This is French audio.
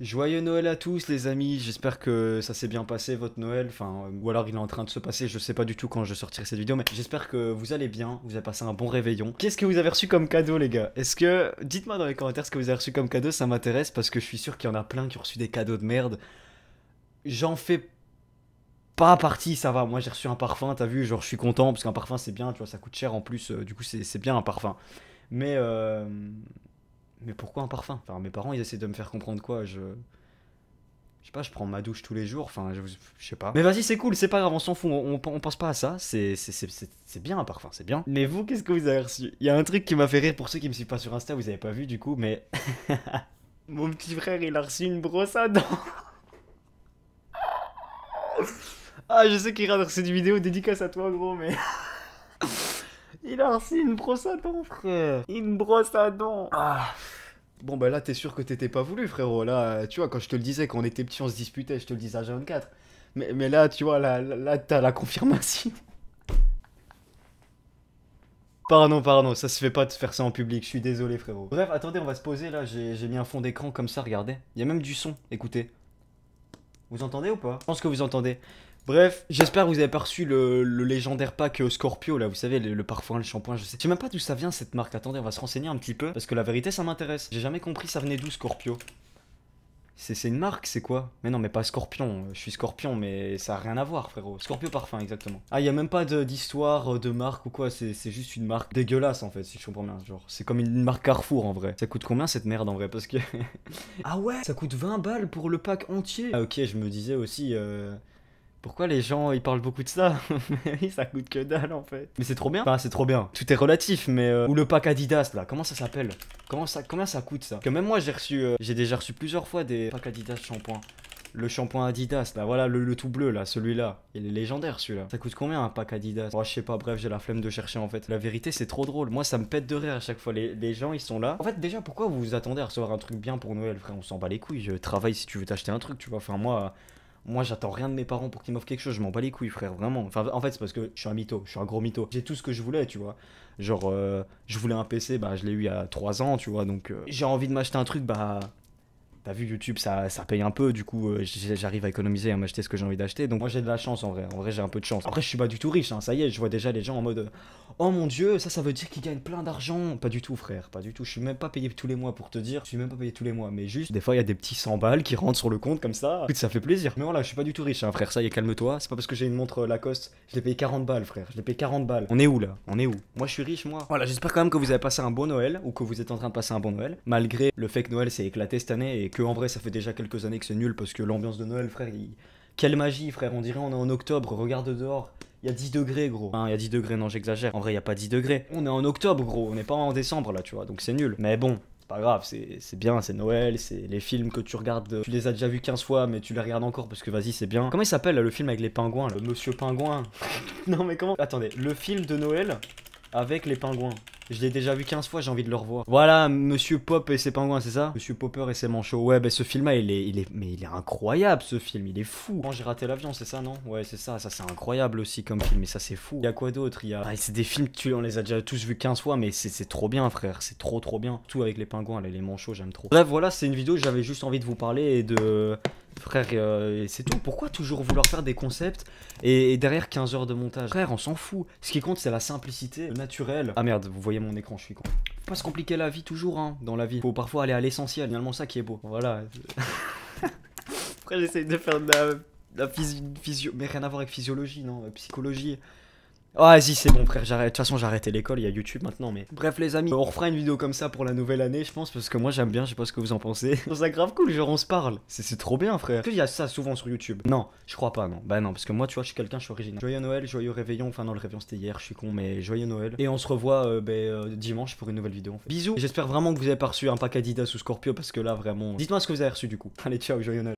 Joyeux Noël à tous les amis, j'espère que ça s'est bien passé votre Noël, enfin ou alors il est en train de se passer, je sais pas du tout quand je sortirai cette vidéo, mais j'espère que vous allez bien, vous avez passé un bon réveillon. Qu'est-ce que vous avez reçu comme cadeau les gars Est-ce que. Dites-moi dans les commentaires ce que vous avez reçu comme cadeau, ça m'intéresse parce que je suis sûr qu'il y en a plein qui ont reçu des cadeaux de merde. J'en fais pas partie, ça va, moi j'ai reçu un parfum, t'as vu, genre je suis content parce qu'un parfum c'est bien, tu vois, ça coûte cher en plus, euh, du coup c'est bien un parfum. Mais euh mais pourquoi un parfum Enfin, mes parents, ils essaient de me faire comprendre quoi Je. Je sais pas, je prends ma douche tous les jours, enfin, je, je sais pas. Mais vas-y, c'est cool, c'est pas grave, on s'en fout, on, on, pense pas à ça, c'est bien un parfum, c'est bien. Mais vous, qu'est-ce que vous avez reçu Il y a un truc qui m'a fait rire pour ceux qui me suivent pas sur Insta, vous avez pas vu du coup, mais. Mon petit frère, il a reçu une brosse à dents Ah, je sais qu'il regarde cette vidéo, dédicace à toi, gros, mais. il a reçu une brosse à dents, frère Une brosse à dents Ah Bon, bah là, t'es sûr que t'étais pas voulu, frérot. Là, tu vois, quand je te le disais, quand on était petits, on se disputait, je te le disais à 24. Mais, mais là, tu vois, là, là t'as la confirmation. Pardon, pardon, ça se fait pas de faire ça en public, je suis désolé frérot. Bref, attendez, on va se poser là, j'ai mis un fond d'écran comme ça, regardez. Il y a même du son, écoutez. Vous entendez ou pas Je pense que vous entendez. Bref, j'espère que vous avez perçu le, légendaire pack euh, Scorpio, là, vous savez, le, parfum, le shampoing, je sais. Je sais même pas d'où ça vient cette marque, attendez, on va se renseigner un petit peu, parce que la vérité, ça m'intéresse. J'ai jamais compris ça venait d'où Scorpio. C'est une marque, c'est quoi Mais non, mais pas Scorpion. Je suis Scorpion, mais ça a rien à voir, frérot. Scorpio Parfum, exactement. Ah, il y a même pas d'histoire euh, de, marque ou quoi. C'est juste une marque dégueulasse, en fait, si je comprends bien. Genre, c'est comme une marque Carrefour, en vrai. Ça coûte combien cette merde, en vrai Parce que. ah ouais, ça coûte 20 balles pour le pack entier. Ah, ok, je me disais aussi. Euh, pourquoi les gens ils parlent beaucoup de ça Oui, ça coûte que dalle en fait. Mais c'est trop bien. Enfin, c'est trop bien. Tout est relatif, mais euh, ou le pack Adidas là, comment ça s'appelle Comment ça, combien ça coûte ça Que même moi j'ai reçu, euh, j'ai déjà reçu plusieurs fois des packs Adidas shampoing. Le shampoing Adidas, là, voilà, le, tout bleu, là, celui-là. Il est légendaire, celui-là. Ça coûte combien un pack Adidas oh, je sais pas, bref, j'ai la flemme de chercher, en fait. La vérité, c'est trop drôle. Moi, ça me pète de rire à chaque fois. Les, les, gens, ils sont là. En fait, déjà, pourquoi vous vous attendez à recevoir un truc bien pour Noël, frère On s'en bat les couilles. Je travaille si tu veux t'acheter un truc, tu vois. Enfin, moi, moi, j'attends rien de mes parents pour qu'ils m'offrent quelque chose. Je m'en bats les couilles, frère, vraiment. Enfin, en fait, c'est parce que je suis un mytho. Je suis un gros mytho. J'ai tout ce que je voulais, tu vois. Genre, euh, je voulais un PC, bah, je l'ai eu il y a 3 ans, tu vois. Donc, euh, j'ai envie de m'acheter un truc, bah, T'as vu YouTube, ça, ça paye un peu, du coup euh, j'arrive à économiser, à m'acheter ce que j'ai envie d'acheter. Donc moi j'ai de la chance en vrai, en vrai j'ai un peu de chance. Après je suis pas du tout riche, hein. ça y est, je vois déjà les gens en mode Oh mon dieu, ça ça veut dire qu'ils gagnent plein d'argent. Pas du tout frère, pas du tout. Je suis même pas payé tous les mois pour te dire, je suis même pas payé tous les mois. Mais juste, des fois il y a des petits 100 balles qui rentrent sur le compte comme ça. Écoute, ça fait plaisir. Mais voilà, je suis pas du tout riche, hein, frère, ça y est, calme-toi. C'est pas parce que j'ai une montre Lacoste, je l'ai payé 40 balles frère, je l'ai payé 40 balles. On est où là On est où Moi je suis riche moi. Voilà, j'espère quand même que vous avez passé un bon Noël ou que vous êtes en train de passer un bon Noël. Malgré le fait que Noël s'est éclaté cette année et que en vrai, ça fait déjà quelques années que c'est nul parce que l'ambiance de Noël, frère, quelle magie, frère. On dirait on est en octobre, regarde dehors. Il y a 10 degrés, gros. Hein, il y a 10 degrés, non, j'exagère. En vrai, il y a pas 10 degrés. On est en octobre, gros. On n'est pas en décembre, là, tu vois. Donc c'est nul. Mais bon, c'est pas grave, c'est bien, c'est Noël, c'est les films que tu regardes, tu les as déjà vus 15 fois, mais tu les regardes encore parce que vas-y, c'est bien. Comment il s'appelle le film avec les pingouins, le euh, Monsieur Pingouin Non mais comment Attendez, le film de Noël avec les pingouins. Je l'ai déjà vu 15 fois, j'ai envie de le revoir. Voilà, Monsieur Pop et ses pingouins, c'est ça Monsieur Popper et ses manchots. Ouais, bah ce film-là, il est, il est, mais il est incroyable ce film, il est fou. Quand j'ai raté l'avion, c'est ça, non Ouais, c'est ça, ça c'est incroyable aussi comme film, mais ça c'est fou. Il y a quoi d'autre y a. Ah, c'est des films, tu on les a déjà tous vus 15 fois, mais c'est trop bien, frère, c'est trop trop bien. Tout avec les pingouins, les manchots, j'aime trop. Bref, voilà, c'est une vidéo, j'avais juste envie de vous parler et de Frère, euh, c'est tout. Pourquoi toujours vouloir faire des concepts et, derrière 15 heures de montage Frère, on s'en fout. Ce qui compte, c'est la simplicité, naturelle. Ah merde, vous voyez mon écran, je suis con. Faut pas se compliquer la vie toujours, hein, dans la vie. Faut parfois aller à l'essentiel, finalement, ça qui est beau. Voilà. Après, j'essaye de faire de la, de Mais rien à voir avec physiologie, non Psychologie. Oh vas-y, c'est bon, frère, j'arrête. De toute façon, j'ai arrêté l'école, il y a YouTube maintenant, mais. Bref, les amis, on refera une vidéo comme ça pour la nouvelle année, je pense, parce que moi, j'aime bien, je sais pas ce que vous en pensez. ça grave cool, genre, on se parle. C'est trop bien, frère. Est-ce qu'il y a ça souvent sur YouTube Non, je crois pas, non. Bah, non, parce que moi, tu vois, je suis quelqu'un, je suis original. Joyeux Noël, joyeux réveillon. Enfin, non, le réveillon, c'était hier, je suis con, mais joyeux Noël. Et on se revoit euh, ben, euh, dimanche pour une nouvelle vidéo, Bisous. J'espère vraiment que vous avez pas reçu un pack Adidas ou Scorpio, parce que là, vraiment. Dites-moi ce que vous avez reçu, du coup. Allez, ciao, joyeux Noël.